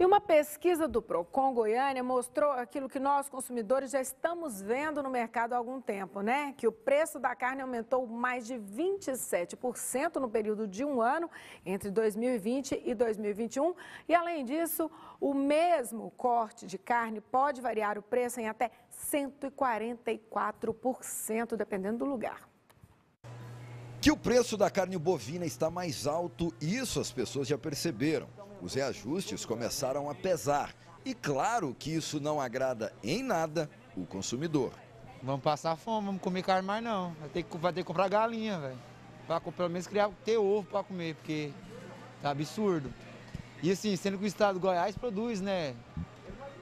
E uma pesquisa do Procon Goiânia mostrou aquilo que nós consumidores já estamos vendo no mercado há algum tempo, né? Que o preço da carne aumentou mais de 27% no período de um ano, entre 2020 e 2021. E além disso, o mesmo corte de carne pode variar o preço em até 144%, dependendo do lugar. Que o preço da carne bovina está mais alto, isso as pessoas já perceberam. Os reajustes começaram a pesar. E claro que isso não agrada em nada o consumidor. Vamos passar fome, vamos comer carne mais não. Vai ter que, vai ter que comprar galinha, velho. Para pelo menos criar, ter ovo para comer, porque tá absurdo. E assim, sendo que o estado de Goiás produz, né?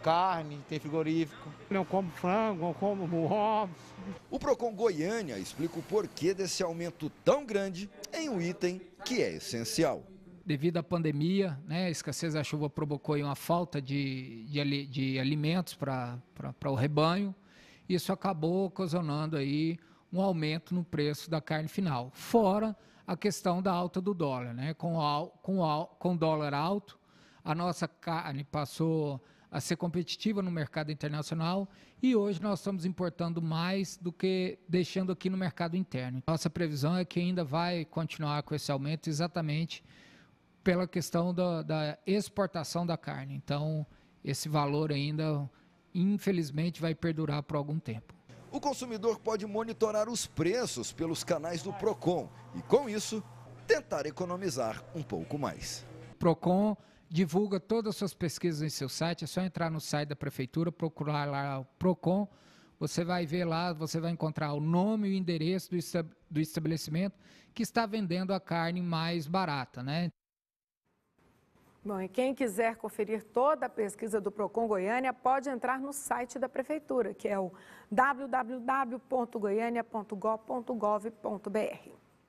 carne, tem frigorífico. Não como frango, não como ovos. O Procon Goiânia explica o porquê desse aumento tão grande em um item que é essencial. Devido à pandemia, né, a escassez da chuva provocou uma falta de, de, de alimentos para o rebanho. Isso acabou ocasionando aí um aumento no preço da carne final. Fora a questão da alta do dólar, né? Com, al, com, al, com dólar alto, a nossa carne passou a ser competitiva no mercado internacional e hoje nós estamos importando mais do que deixando aqui no mercado interno. Nossa previsão é que ainda vai continuar com esse aumento exatamente pela questão da, da exportação da carne. Então, esse valor ainda, infelizmente, vai perdurar por algum tempo. O consumidor pode monitorar os preços pelos canais do Procon e, com isso, tentar economizar um pouco mais. Procon divulga todas as suas pesquisas em seu site. É só entrar no site da prefeitura, procurar lá o PROCON. Você vai ver lá, você vai encontrar o nome e o endereço do estabelecimento que está vendendo a carne mais barata, né? Bom, e quem quiser conferir toda a pesquisa do Procon Goiânia pode entrar no site da prefeitura, que é o www.goiania.gov.br.